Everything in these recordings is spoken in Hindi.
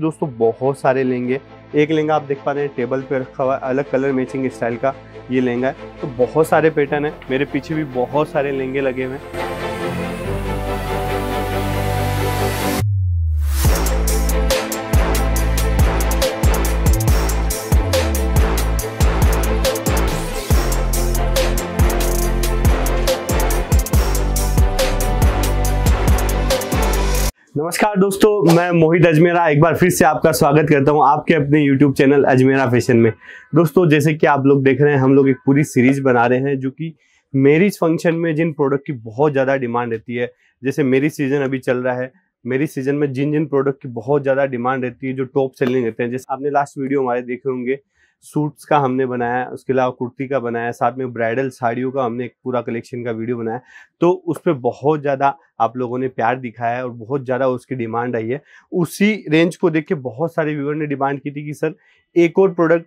दोस्तों बहुत सारे लेंगे एक लहंगा आप देख पा रहे हैं टेबल पे रखा हुआ है अलग कलर मैचिंग स्टाइल का ये लहंगा है तो बहुत सारे पैटर्न है मेरे पीछे भी बहुत सारे लहंगे लगे हुए हैं नमस्कार दोस्तों मैं मोहित अजमेरा एक बार फिर से आपका स्वागत करता हूं आपके अपने YouTube चैनल अजमेरा फैशन में दोस्तों जैसे कि आप लोग देख रहे हैं हम लोग एक पूरी सीरीज बना रहे हैं जो कि मेरिज फंक्शन में जिन प्रोडक्ट की बहुत ज़्यादा डिमांड रहती है जैसे मेरी सीजन अभी चल रहा है मेरी सीजन में जिन जिन प्रोडक्ट की बहुत ज़्यादा डिमांड रहती है जो टॉप सेलिंग रहते हैं जैसे आपने लास्ट वीडियो हमारे देखे होंगे सूट्स का हमने बनाया उसके अलावा कुर्ती का बनाया साथ में ब्राइडल साड़ियों का हमने एक पूरा कलेक्शन का वीडियो बनाया तो उस पर बहुत ज़्यादा आप लोगों ने प्यार दिखाया है और बहुत ज़्यादा उसकी डिमांड आई है उसी रेंज को देख के बहुत सारे व्यूअर ने डिमांड की थी कि सर एक और प्रोडक्ट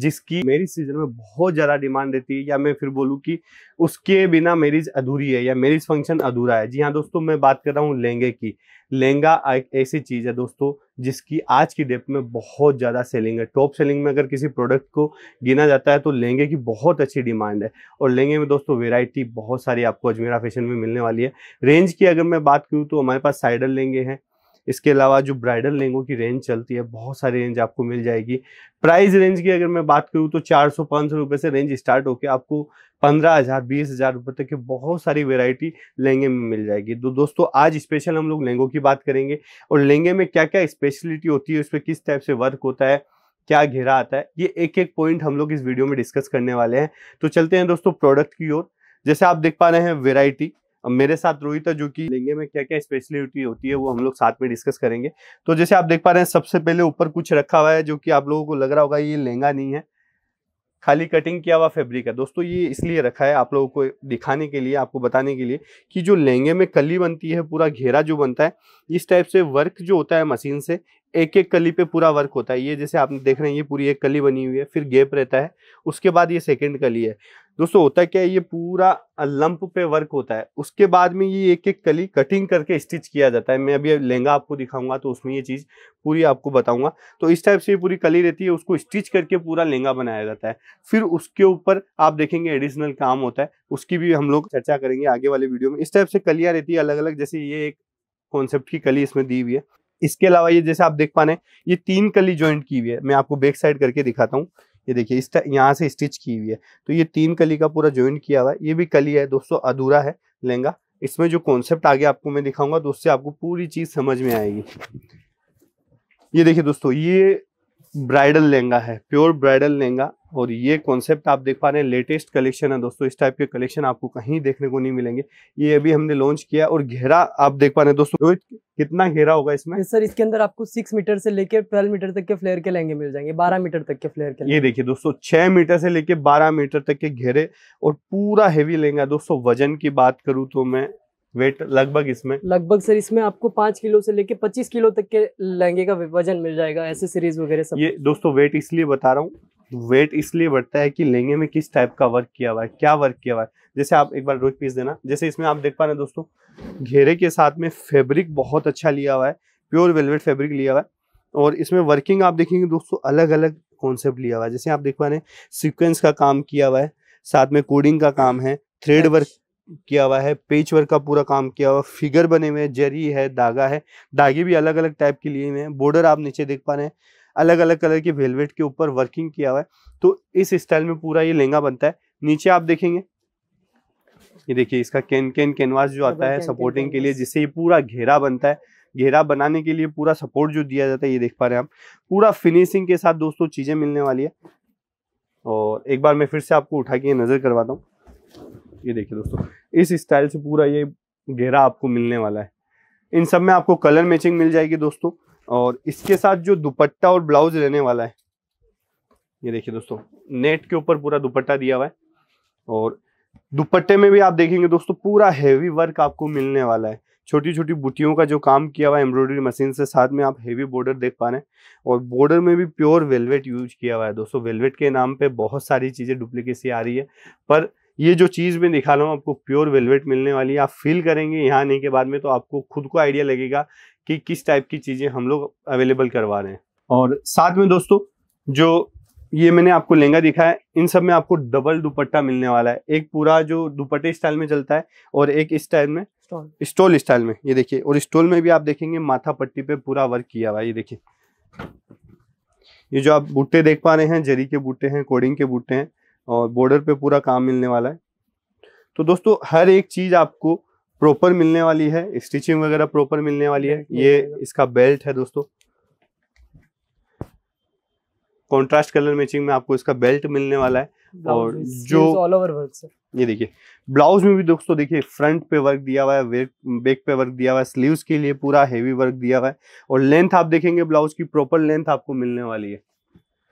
जिसकी मेरी सीजन में बहुत ज़्यादा डिमांड रहती है या मैं फिर बोलूँ कि उसके बिना मेरिज अधूरी है या मेरिज फंक्शन अधूरा है जी हाँ दोस्तों मैं बात कर रहा हूँ लहंगे की लहंगा एक ऐसी चीज़ है दोस्तों जिसकी आज की डेट में बहुत ज़्यादा सेलिंग है टॉप सेलिंग में अगर किसी प्रोडक्ट को गिना जाता है तो लहंगे की बहुत अच्छी डिमांड है और लहंगे में दोस्तों वेराइटी बहुत सारी आपको अजमेरा फैशन में मिलने वाली है रेंज की अगर मैं बात करूँ तो हमारे पास साइडल लहंगे हैं इसके अलावा जो ब्राइडल लेंगो की रेंज चलती है बहुत सारी रेंज आपको मिल जाएगी प्राइस रेंज की अगर मैं बात करूँ तो चार सौ पाँच सौ रुपये से रेंज स्टार्ट होकर आपको पंद्रह हज़ार बीस हज़ार रुपये तक की बहुत सारी वेराइटी लहंगे में मिल जाएगी तो दोस्तों आज स्पेशल हम लोग लहंगों की बात करेंगे और लहंगे में क्या क्या स्पेशलिटी होती है उस पर किस टाइप से वर्क होता है क्या घेरा आता है ये एक एक पॉइंट हम लोग इस वीडियो में डिस्कस करने वाले हैं तो चलते हैं दोस्तों प्रोडक्ट की ओर जैसे आप देख पा रहे हैं वेराइटी मेरे साथ रोहित जो कि लेंगे में क्या क्या स्पेशलिटी होती है वो हम लोग साथ में डिस्कस करेंगे तो जैसे आप देख पा रहे हैं सबसे पहले ऊपर कुछ रखा हुआ है जो कि आप लोगों को लग रहा होगा ये लहंगा नहीं है खाली कटिंग किया हुआ फैब्रिक है दोस्तों ये इसलिए रखा है आप लोगों को दिखाने के लिए आपको बताने के लिए कि जो लहंगे में कली बनती है पूरा घेरा जो बनता है इस टाइप से वर्क जो होता है मशीन से एक एक कली पे पूरा वर्क होता है ये जैसे आप देख रहे हैं ये पूरी एक कली बनी हुई है फिर गेप रहता है उसके बाद ये सेकेंड कली है दोस्तों होता क्या है ये पूरा लंप पे वर्क होता है उसके बाद में ये एक एक कली कटिंग करके स्टिच किया जाता है मैं अभी लहंगा आपको दिखाऊंगा तो उसमें ये चीज़ पूरी आपको बताऊंगा तो इस टाइप से ये पूरी कली रहती है उसको स्टिच करके पूरा लहंगा बनाया जाता है फिर उसके ऊपर आप देखेंगे एडिशनल काम होता है उसकी भी हम लोग चर्चा करेंगे आगे वाले वीडियो में इस टाइप से कलियाँ रहती है अलग अलग जैसे ये एक कॉन्सेप्ट की कली इसमें दी हुई है इसके अलावा ये जैसे आप देख पाने ये तीन कली ज्वाइंट की हुई है मैं आपको बैक साइड करके दिखाता हूँ ये देखिए इस यहाँ से स्टिच की हुई है तो ये तीन कली का पूरा ज्वाइंट किया हुआ है ये भी कली है दोस्तों अधूरा है लहंगा इसमें जो कॉन्सेप्ट आगे आपको मैं दिखाऊंगा तो उससे आपको पूरी चीज समझ में आएगी ये देखिए दोस्तों ये ब्राइडल लहंगा है प्योर ब्राइडल लहंगा और ये कॉन्सेप्ट आप देख पा रहे हैं लेटेस्ट कलेक्शन है दोस्तों इस टाइप के कलेक्शन आपको कहीं देखने को नहीं मिलेंगे ये अभी हमने लॉन्च किया और घेरा आप देख पा रहे हैं दोस्तों कितना घेरा होगा इसमें सर इसके अंदर आपको सिक्स मीटर से लेकर ट्वेल्व मीटर तक के फ्लेयर के लहंगे मिल जाएंगे बारह मीटर तक के फ्लेयर के ये देखिए दोस्तों छह मीटर से लेकर बारह मीटर तक के घेरे और पूरा हेवी लहंगा दोस्तों वजन की बात करूँ तो मैं वेट लगभग इसमें लगभग सर इसमें आपको पांच किलो से लेके पच्चीस किलो तक के लहंगे का वजन मिल जाएगा सीरीज वगैरह सब ये दोस्तों वेट इसलिए बता रहा हूँ वेट इसलिए बढ़ता है कि लहंगे में किस टाइप का वर्क किया हुआ है क्या वर्क किया हुआ है जैसे आप एक बार रोज पीस देना जैसे इसमें आप देख पा रहे हैं दोस्तों घेरे के साथ में फेब्रिक बहुत अच्छा लिया हुआ है प्योर वेलवेट फेब्रिक लिया हुआ है और इसमें वर्किंग आप देखेंगे दोस्तों अलग अलग कॉन्सेप्ट लिया हुआ है जैसे आप देख पा रहे हैं सिक्वेंस का काम किया हुआ है साथ में कोडिंग का काम है थ्रेड वर्क किया हुआ है पेच वर्क का पूरा काम किया हुआ फिगर बने हुए हैं जरी है धागा है धागे भी अलग अलग टाइप के लिए हुए हैं बॉर्डर आप नीचे देख पा रहे हैं अलग अलग कलर के वेलवेट के ऊपर वर्किंग किया हुआ है तो इस स्टाइल में पूरा ये लहंगा बनता है नीचे आप देखेंगे ये देखिए इसका कैन कैन कैनवास जो आता है सपोर्टिंग के लिए जिससे ये पूरा घेरा बनता है घेरा बनाने के लिए पूरा सपोर्ट जो दिया जाता है ये देख पा रहे हैं आप पूरा फिनिशिंग के साथ दोस्तों चीजें मिलने वाली है और एक बार मैं फिर से आपको उठा के नजर करवाता हूँ ये देखिए दोस्तों इस स्टाइल से पूरा ये घेरा आपको मिलने वाला है इन सब में आपको कलर मैचिंग मिल जाएगी दोस्तों और इसके साथ जो दुपट्टा और ब्लाउज रहने वाला है ये देखिए दोस्तों नेट के ऊपर पूरा दुपट्टा दिया हुआ है और दुपट्टे में भी आप देखेंगे दोस्तों पूरा हैवी वर्क आपको मिलने वाला है छोटी छोटी बुटियों का जो काम किया हुआ है एम्ब्रॉयडरी मशीन से साथ में आप हेवी बॉर्डर देख पा रहे हैं और बॉर्डर में भी प्योर वेलवेट यूज किया हुआ है दोस्तों वेलवेट के नाम पे बहुत सारी चीज़ें डुप्लीकेसी आ रही है पर ये जो चीज़ मैं दिखा रहा हूँ आपको प्योर वेलवेट मिलने वाली है आप फील करेंगे यहाँ आने के बाद में तो आपको खुद को आइडिया लगेगा कि किस टाइप की चीज़ें हम लोग अवेलेबल करवा रहे हैं और साथ में दोस्तों जो ये मैंने आपको लहंगा दिखा है इन सब में आपको डबल दुपट्टा मिलने वाला है एक पूरा जो दुपट्टे स्टाइल में चलता है और एक इस स्टाइल में स्टोल स्टाइल में ये देखिए और स्टोल में भी आप देखेंगे माथा पट्टी पे पूरा वर्क किया हुआ है ये देखिए ये जो आप बूटे देख पा रहे हैं जरी के बूटे हैं कोडिंग के बूटे हैं और बॉर्डर पे पूरा काम मिलने वाला है तो दोस्तों हर एक चीज़ आपको प्रॉपर मिलने वाली है स्टिचिंग वगैरह प्रॉपर मिलने वाली है ये इसका बेल्ट है दोस्तों कॉन्ट्रास्ट कलर मैचिंग में आपको इसका बेल्ट मिलने वाला है और जो ऑल ओवर वर्क सर ये देखिए ब्लाउज में भी दोस्तों देखिए फ्रंट पे वर्क दिया हुआ है बैक पे वर्क दिया हुआ है स्लीव्स के लिए पूरा हेवी वर्क दिया हुआ है और लेंथ आप देखेंगे ब्लाउज की प्रॉपर लेंथ आपको मिलने वाली है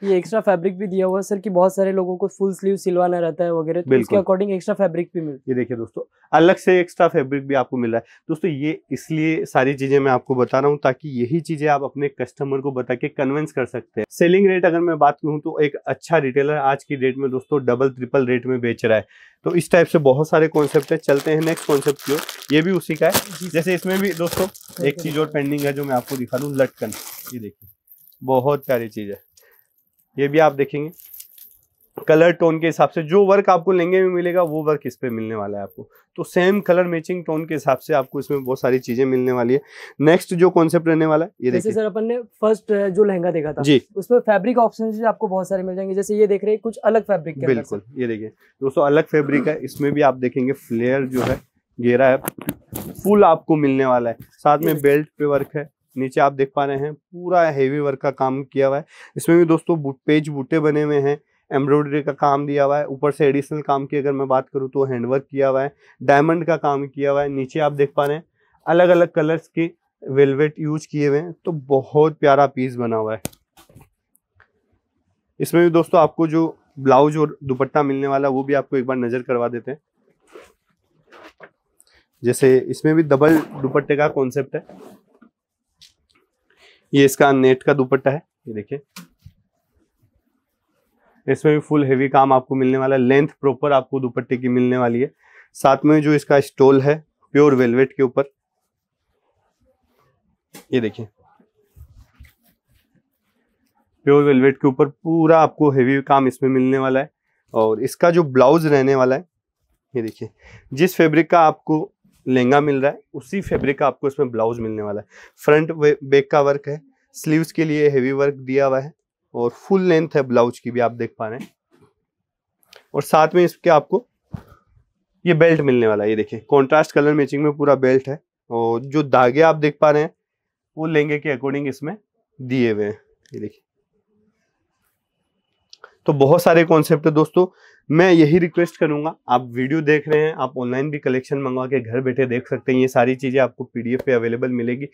ये एक्स्ट्रा फैब्रिक भी दिया हुआ है सर कि बहुत सारे लोगों को फुल स्लीव सिलवाना रहता है वगैरह तो इसके अकॉर्डिंग एक्स्ट्रा फैब्रिक भी मिलता है ये देखिए दोस्तों अलग से एक्स्ट्रा फैब्रिक भी आपको मिल रहा है दोस्तों ये इसलिए सारी चीजें मैं आपको बता रहा हूँ ताकि यही चीजें आप अपने कस्टमर को बता के कन्विंस कर सकते हैं सेलिंग रेट अगर मैं बात करूँ तो एक अच्छा रिटेलर आज की डेट में दोस्तों डबल ट्रिपल रेट में बेच रहा है तो इस टाइप से बहुत सारे कॉन्सेप्ट है चलते हैं नेक्स्ट कॉन्सेप्ट की ये भी उसी का है जैसे इसमें भी दोस्तों एक चीज और पेंडिंग है जो मैं आपको दिखा दूँ लटकन ये देखिए बहुत प्यारी चीज है ये भी आप देखेंगे कलर टोन के हिसाब से जो वर्क आपको लेंगे में मिलेगा वो वर्क इस पर मिलने वाला है आपको तो सेम कलर मैचिंग टोन के हिसाब से आपको इसमें बहुत सारी चीजें मिलने वाली है नेक्स्ट जो कॉन्सेप्ट रहने वाला है ये देखिए सर अपन ने फर्स्ट जो लहंगा देखा था जी उसमें फैब्रिक ऑप्शन आपको बहुत सारे मिल जाएंगे जैसे ये देख रहे हैं कुछ अलग फैब्रिक बिल्कुल ये देखिए दोस्तों अलग फैब्रिक है इसमें भी आप देखेंगे फ्लेयर जो है घेरा है फुल आपको मिलने वाला है साथ में बेल्ट पे वर्क है नीचे आप देख पा रहे हैं पूरा हेवी वर्क का काम किया हुआ है इसमें भी दोस्तों पेज बूटे बने हुए हैं एम्ब्रॉयडरी का काम दिया हुआ है ऊपर से एडिशनल काम की अगर मैं बात करूँ तो हैंडवर्क किया हुआ है डायमंड का काम किया हुआ है नीचे आप देख पा रहे हैं अलग अलग कलर्स के वेलवेट यूज किए हुए हैं तो बहुत प्यारा पीस बना हुआ है इसमें भी दोस्तों आपको जो ब्लाउज और दुपट्टा मिलने वाला वो भी आपको एक बार नज़र करवा देते हैं जैसे इसमें भी डबल दुपट्टे का कॉन्सेप्ट है ये इसका नेट का दुपट्टा है ये देखिए इसमें भी फुल हेवी काम आपको मिलने वाला है लेंथ प्रॉपर आपको दुपट्टे की मिलने वाली है साथ में जो इसका स्टोल है प्योर वेलवेट के ऊपर ये देखिए प्योर वेलवेट के ऊपर पूरा आपको हेवी काम इसमें मिलने वाला है और इसका जो ब्लाउज रहने वाला है ये देखिए जिस फैब्रिक का आपको लहंगा मिल रहा है उसी फैब्रिक का आपको इसमें ब्लाउज मिलने वाला है फ्रंट बैक का वर्क है स्लीव्स के लिए हेवी वर्क दिया हुआ है और फुल लेंथ है ब्लाउज की भी आप देख पा रहे हैं और साथ में इसके आपको ये बेल्ट मिलने वाला है ये देखिए कॉन्ट्रास्ट कलर मैचिंग में पूरा बेल्ट है और जो धागे आप देख पा रहे हैं वो लहंगे के अकॉर्डिंग इसमें दिए हुए हैं ये देखिए तो बहुत सारे कॉन्सेप्ट है दोस्तों मैं यही रिक्वेस्ट करूंगा आप वीडियो देख रहे हैं आप ऑनलाइन भी कलेक्शन मंगवा के घर बैठे देख सकते हैं ये सारी चीज़ें आपको पीडीएफ पे अवेलेबल मिलेगी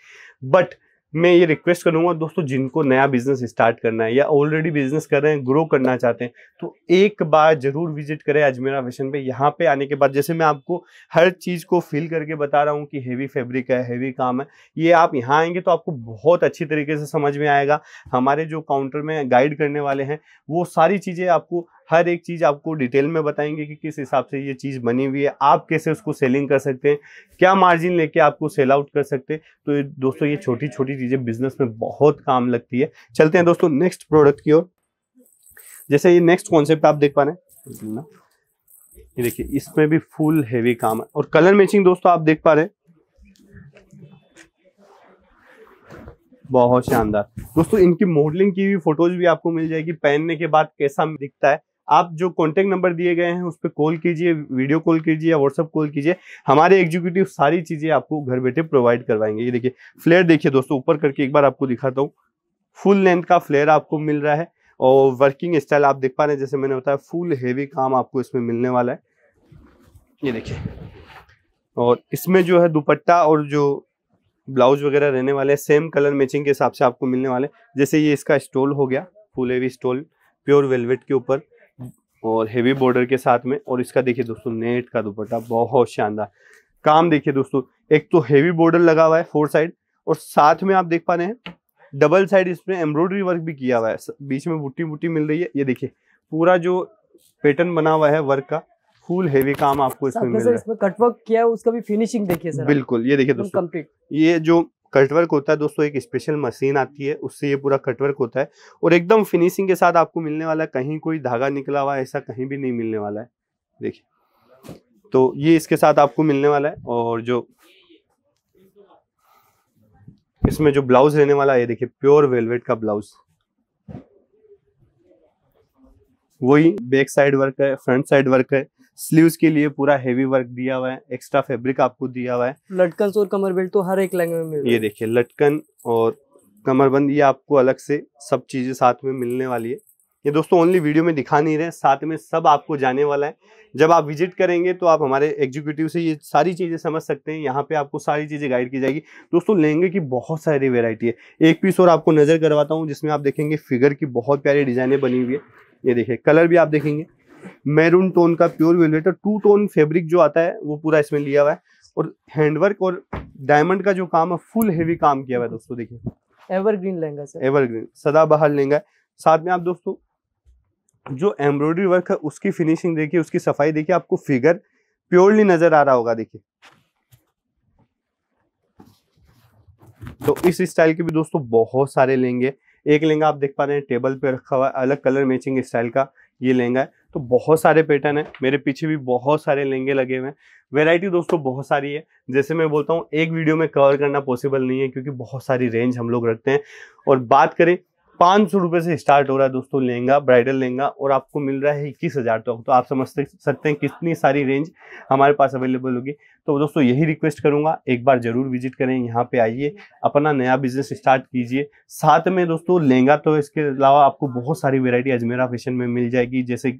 बट मैं ये रिक्वेस्ट करूंगा दोस्तों जिनको नया बिजनेस स्टार्ट करना है या ऑलरेडी बिजनेस कर रहे हैं ग्रो करना चाहते हैं तो एक बार जरूर विजिट करें अजमेरा फैशन पे यहाँ पे आने के बाद जैसे मैं आपको हर चीज़ को फील करके बता रहा हूँ कि हेवी फैब्रिक है हेवी काम है ये आप यहाँ आएंगे तो आपको बहुत अच्छी तरीके से समझ में आएगा हमारे जो काउंटर में गाइड करने वाले हैं वो सारी चीज़ें आपको हर एक चीज़ आपको डिटेल में बताएंगे कि किस हिसाब से ये चीज़ बनी हुई है आप कैसे उसको सेलिंग कर सकते हैं क्या मार्जिन लेके आपको सेल आउट कर सकते हैं तो दोस्तों ये छोटी छोटी चीज़ें बिजनेस में बहुत काम लगती है चलते हैं दोस्तों नेक्स्ट प्रोडक्ट की ओर जैसे ये नेक्स्ट कॉन्सेप्ट आप देख पा रहे हैं ये देखिए इसमें भी फुल हेवी काम है और कलर मैचिंग दोस्तों आप देख पा रहे हैं बहुत शानदार दोस्तों इनकी मॉडलिंग की भी फोटोज भी आपको मिल जाएगी पहनने के बाद कैसा दिखता है आप जो कॉन्टेक्ट नंबर दिए गए हैं उस पर कॉल कीजिए वीडियो कॉल कीजिए या व्हाट्सअप कॉल कीजिए हमारे एग्जीक्यूटिव सारी चीज़ें आपको घर बैठे प्रोवाइड करवाएंगे ये देखिए फ्लेयर देखिए दोस्तों ऊपर करके एक बार आपको दिखाता हूँ फुल लेंथ का फ्लेयर आपको मिल रहा है और वर्किंग स्टाइल आप देख पा रहे हैं जैसे मैंने बताया फुल हेवी काम आपको इसमें मिलने वाला है ये देखिए और इसमें जो है दुपट्टा और जो ब्लाउज वगैरह रहने वाले हैं सेम कलर मैचिंग के हिसाब से आपको मिलने वाले जैसे ये इसका स्टोल हो गया full heavy stole pure velvet के ऊपर और हेवी बॉर्डर के साथ में और इसका देखिए दोस्तों नेट का दुपट्टा बहुत शानदार काम देखिए दोस्तों एक तो हेवी बॉर्डर लगा हुआ है फोर साइड और साथ में आप देख पा रहे हैं डबल साइड इसमें एम्ब्रॉयडरी वर्क भी किया हुआ है बीच में बुट्टी बुट्टी मिल रही है ये देखिए पूरा जो पैटर्न बना हुआ है वर्क का फुल हेवी काम आपको इसमें मिल रहा है इसमें कटवर्क किया है उसका भी फिनिशिंग देखिए सर बिल्कुल ये देखिए दोस्तों ये जो कटवर्क होता है दोस्तों एक स्पेशल मशीन आती है उससे ये पूरा कटवर्क होता है और एकदम फिनिशिंग के साथ आपको मिलने वाला है कहीं कोई धागा निकला हुआ ऐसा कहीं भी नहीं मिलने वाला है देखिए तो ये इसके साथ आपको मिलने वाला है और जो इसमें जो ब्लाउज रहने वाला है देखिए प्योर वेलवेट का ब्लाउज वही बैक साइड वर्क है फ्रंट साइड वर्क है स्लीव्स के लिए पूरा हेवी वर्क दिया हुआ है एक्स्ट्रा फैब्रिक आपको दिया हुआ है लटकन और कमर बेल्ट तो हर एक लहंगे में मिल ये देखिए लटकन और कमरबंद ये आपको अलग से सब चीजें साथ में मिलने वाली है ये दोस्तों ओनली वीडियो में दिखा नहीं रहे साथ में सब आपको जाने वाला है जब आप विजिट करेंगे तो आप हमारे एग्जीक्यूटिव से ये सारी चीज़ें समझ सकते हैं यहाँ पे आपको सारी चीज़ें गाइड की जाएगी दोस्तों लहंगे की बहुत सारी वेरायटी है एक पीस और आपको नज़र करवाता हूँ जिसमें आप देखेंगे फिगर की बहुत प्यारी डिजाइने बनी हुई है ये देखिए कलर भी आप देखेंगे मैरून टोन का प्योर वेलवेट और टू टोन फेब्रिक जो आता है वो पूरा इसमें लिया हुआ है और हैंडवर्क और डायमंड का जो काम है फुल हेवी काम किया हुआ है दोस्तों देखिए एवरग्रीन लहंगा सर एवरग्रीन बहार लहंगा साथ में आप दोस्तों जो एम्ब्रॉयडरी वर्क है उसकी फिनिशिंग देखिए उसकी सफाई देखिए आपको फिगर प्योरली नजर आ रहा होगा देखिए तो इस स्टाइल के भी दोस्तों बहुत सारे लेंगे एक लहंगा आप देख पा रहे हैं टेबल पे रखा हुआ है अलग कलर मैचिंग स्टाइल का ये लहंगा है तो बहुत सारे पैटर्न है मेरे पीछे भी बहुत सारे लहंगे लगे हुए हैं वेराइटी दोस्तों बहुत सारी है जैसे मैं बोलता हूँ एक वीडियो में कवर करना पॉसिबल नहीं है क्योंकि बहुत सारी रेंज हम लोग रखते हैं और बात करें पाँच सौ रुपये से स्टार्ट हो रहा है दोस्तों लहंगा ब्राइडल लहंगा और आपको मिल रहा है इक्कीस हज़ार तक तो, तो आप समझ सकते हैं कितनी सारी रेंज हमारे पास अवेलेबल होगी तो दोस्तों यही रिक्वेस्ट करूंगा एक बार ज़रूर विजिट करें यहाँ पे आइए अपना नया बिजनेस स्टार्ट कीजिए साथ में दोस्तों लहंगा तो इसके अलावा आपको बहुत सारी वेरायटी अजमेरा फैशन में मिल जाएगी जैसे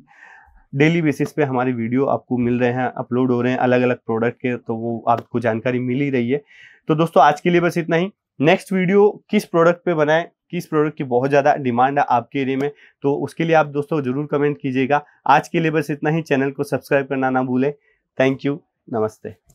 डेली बेसिस पे हमारी वीडियो आपको मिल रहे हैं अपलोड हो रहे हैं अलग अलग प्रोडक्ट के तो वो आपको जानकारी मिल ही रही है तो दोस्तों आज के लिए बस इतना ही नेक्स्ट वीडियो किस प्रोडक्ट पे बनाएं किस प्रोडक्ट की बहुत ज़्यादा डिमांड है आपके एरिया में तो उसके लिए आप दोस्तों ज़रूर कमेंट कीजिएगा आज के लिए बस इतना ही चैनल को सब्सक्राइब करना ना भूलें थैंक यू नमस्ते